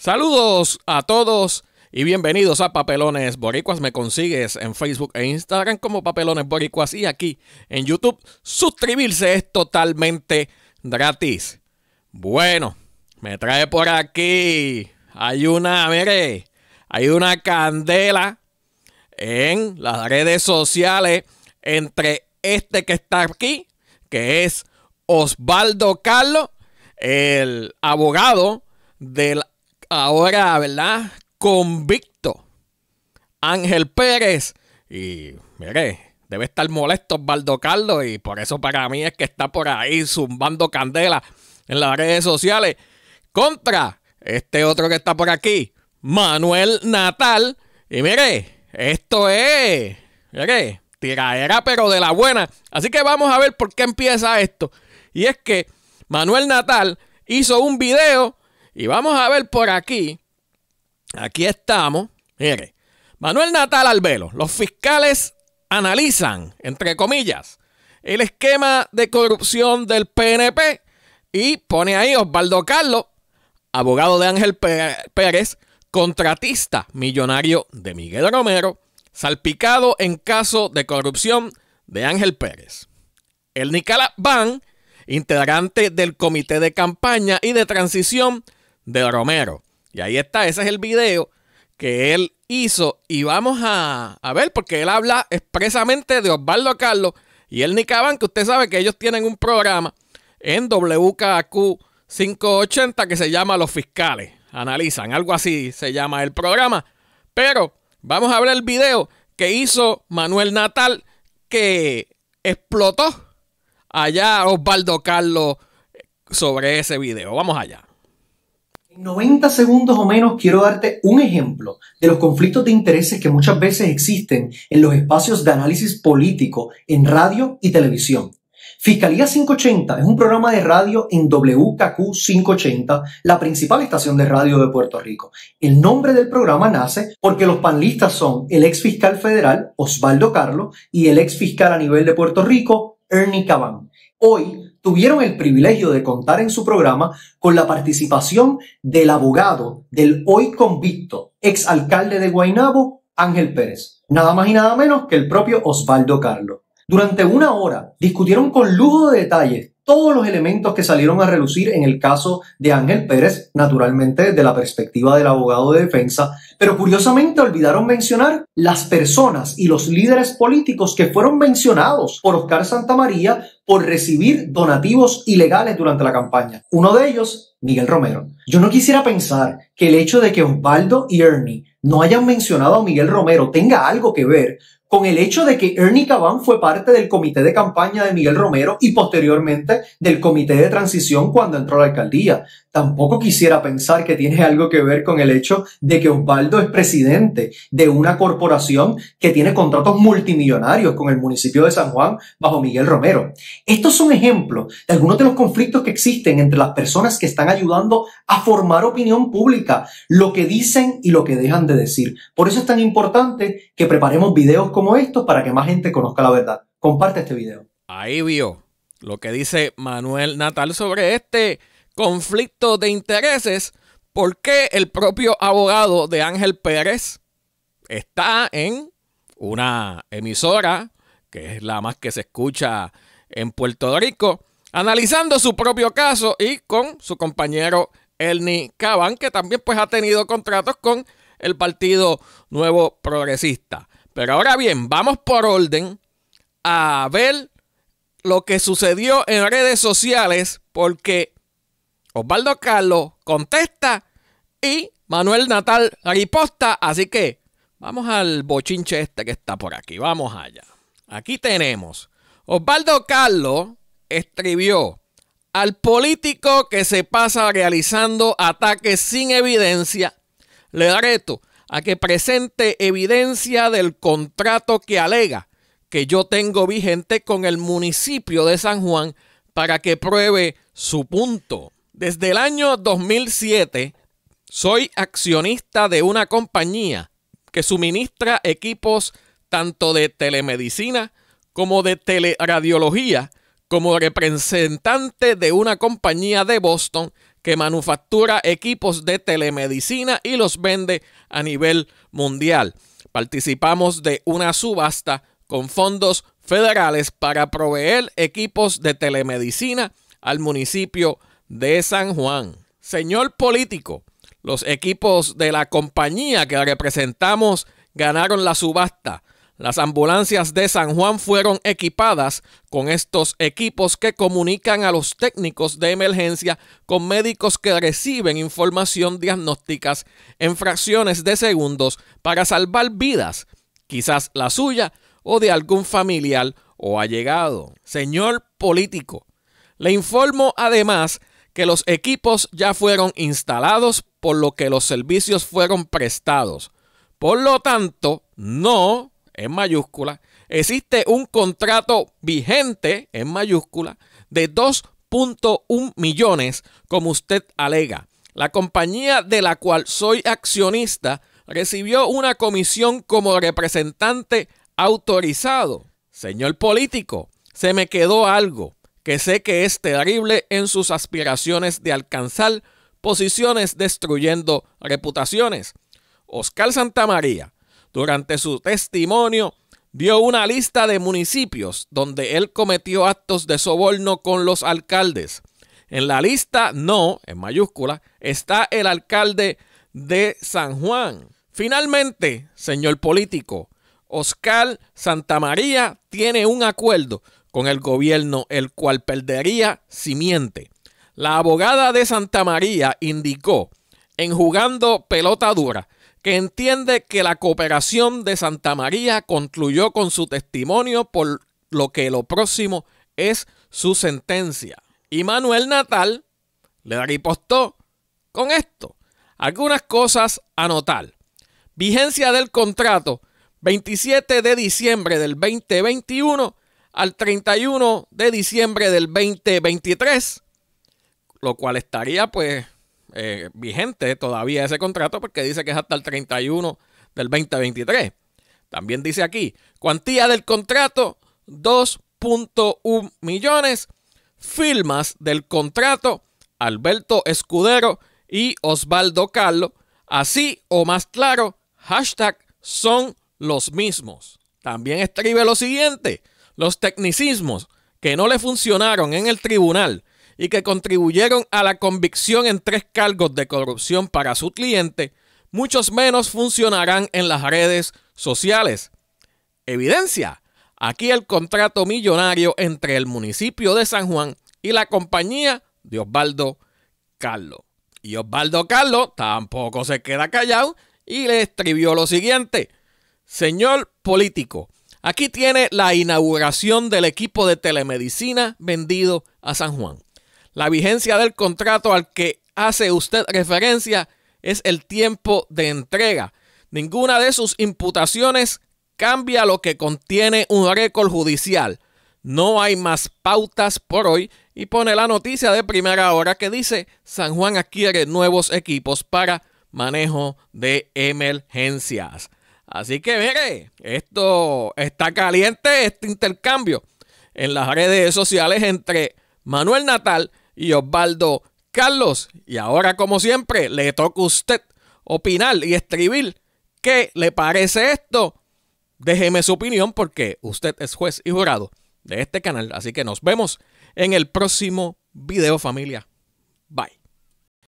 Saludos a todos y bienvenidos a Papelones Boricuas. Me consigues en Facebook e Instagram como Papelones Boricuas y aquí en YouTube. Suscribirse es totalmente gratis. Bueno, me trae por aquí. Hay una, mire, hay una candela en las redes sociales entre este que está aquí, que es Osvaldo Carlos, el abogado del ahora, ¿verdad? Convicto. Ángel Pérez. Y mire, debe estar molesto Osvaldo Carlos. Y por eso para mí es que está por ahí zumbando candela en las redes sociales. Contra este otro que está por aquí, Manuel Natal. Y mire, esto es. Mire, tiradera pero de la buena. Así que vamos a ver por qué empieza esto. Y es que Manuel Natal hizo un video y vamos a ver por aquí. Aquí estamos. Mire, Manuel Natal Albelo. Los fiscales analizan, entre comillas, el esquema de corrupción del PNP y pone ahí Osvaldo Carlos, abogado de Ángel Pérez, contratista millonario de Miguel Romero, salpicado en caso de corrupción de Ángel Pérez. El Nicolás Van integrante del comité de campaña y de transición de Romero. Y ahí está, ese es el video que él hizo. Y vamos a, a ver, porque él habla expresamente de Osvaldo Carlos y el Nicaban, que usted sabe que ellos tienen un programa en WKQ 580 que se llama Los Fiscales. Analizan, algo así se llama el programa. Pero vamos a ver el video que hizo Manuel Natal que explotó allá Osvaldo Carlos sobre ese video. Vamos allá. En 90 segundos o menos quiero darte un ejemplo de los conflictos de intereses que muchas veces existen en los espacios de análisis político en radio y televisión. Fiscalía 580 es un programa de radio en WKQ 580, la principal estación de radio de Puerto Rico. El nombre del programa nace porque los panelistas son el ex fiscal federal Osvaldo Carlos y el ex fiscal a nivel de Puerto Rico Ernie Caban. Hoy tuvieron el privilegio de contar en su programa con la participación del abogado del hoy convicto ex alcalde de Guaynabo, Ángel Pérez, nada más y nada menos que el propio Osvaldo Carlos. Durante una hora discutieron con lujo de detalles todos los elementos que salieron a relucir en el caso de Ángel Pérez, naturalmente desde la perspectiva del abogado de defensa, pero curiosamente olvidaron mencionar las personas y los líderes políticos que fueron mencionados por Oscar Santamaría por recibir donativos ilegales durante la campaña. Uno de ellos, Miguel Romero. Yo no quisiera pensar que el hecho de que Osvaldo y Ernie no hayan mencionado a Miguel Romero tenga algo que ver con el hecho de que Ernie Cabán fue parte del comité de campaña de Miguel Romero y posteriormente del comité de transición cuando entró a la alcaldía tampoco quisiera pensar que tiene algo que ver con el hecho de que Osvaldo es presidente de una corporación que tiene contratos multimillonarios con el municipio de San Juan bajo Miguel Romero. Estos son ejemplos de algunos de los conflictos que existen entre las personas que están ayudando a formar opinión pública, lo que dicen y lo que dejan de decir. Por eso es tan importante que preparemos videos como estos para que más gente conozca la verdad. Comparte este video. Ahí vio lo que dice Manuel Natal sobre este conflicto de intereses porque el propio abogado de Ángel Pérez está en una emisora, que es la más que se escucha en Puerto Rico, analizando su propio caso y con su compañero Ernie Caban, que también pues ha tenido contratos con el Partido Nuevo Progresista. Pero ahora bien, vamos por orden a ver lo que sucedió en redes sociales porque Osvaldo Carlos contesta y Manuel Natal riposta. Así que vamos al bochinche este que está por aquí. Vamos allá. Aquí tenemos. Osvaldo Carlos escribió al político que se pasa realizando ataques sin evidencia. Le reto a que presente evidencia del contrato que alega que yo tengo vigente con el municipio de San Juan para que pruebe su punto. Desde el año 2007 soy accionista de una compañía que suministra equipos tanto de telemedicina como de teleradiología como representante de una compañía de Boston que manufactura equipos de telemedicina y los vende a nivel mundial. Participamos de una subasta con fondos federales para proveer equipos de telemedicina al municipio de San Juan. Señor político, los equipos de la compañía que representamos ganaron la subasta. Las ambulancias de San Juan fueron equipadas con estos equipos que comunican a los técnicos de emergencia con médicos que reciben información diagnósticas en fracciones de segundos para salvar vidas, quizás la suya o de algún familiar o allegado. Señor político, le informo además que los equipos ya fueron instalados, por lo que los servicios fueron prestados. Por lo tanto, no, en mayúscula, existe un contrato vigente, en mayúscula, de 2.1 millones, como usted alega. La compañía de la cual soy accionista recibió una comisión como representante autorizado. Señor político, se me quedó algo que sé que es terrible en sus aspiraciones de alcanzar posiciones destruyendo reputaciones. Oscar Santamaría, durante su testimonio, dio una lista de municipios donde él cometió actos de soborno con los alcaldes. En la lista no, en mayúscula, está el alcalde de San Juan. Finalmente, señor político, Oscar Santamaría tiene un acuerdo con el gobierno, el cual perdería si miente. La abogada de Santa María indicó, en jugando pelota dura, que entiende que la cooperación de Santa María concluyó con su testimonio, por lo que lo próximo es su sentencia. Y Manuel Natal le ripostó con esto. Algunas cosas a notar. Vigencia del contrato 27 de diciembre del 2021 al 31 de diciembre del 2023, lo cual estaría pues eh, vigente todavía ese contrato porque dice que es hasta el 31 del 2023. También dice aquí, cuantía del contrato 2.1 millones, firmas del contrato Alberto Escudero y Osvaldo Carlos, así o más claro, hashtag son los mismos. También escribe lo siguiente, los tecnicismos que no le funcionaron en el tribunal y que contribuyeron a la convicción en tres cargos de corrupción para su cliente, muchos menos funcionarán en las redes sociales. Evidencia. Aquí el contrato millonario entre el municipio de San Juan y la compañía de Osvaldo Carlos. Y Osvaldo Carlos tampoco se queda callado y le escribió lo siguiente. Señor político, Aquí tiene la inauguración del equipo de telemedicina vendido a San Juan. La vigencia del contrato al que hace usted referencia es el tiempo de entrega. Ninguna de sus imputaciones cambia lo que contiene un récord judicial. No hay más pautas por hoy y pone la noticia de primera hora que dice San Juan adquiere nuevos equipos para manejo de emergencias. Así que mire, esto está caliente, este intercambio en las redes sociales entre Manuel Natal y Osvaldo Carlos. Y ahora, como siempre, le toca a usted opinar y escribir qué le parece esto. Déjeme su opinión porque usted es juez y jurado de este canal. Así que nos vemos en el próximo video familia.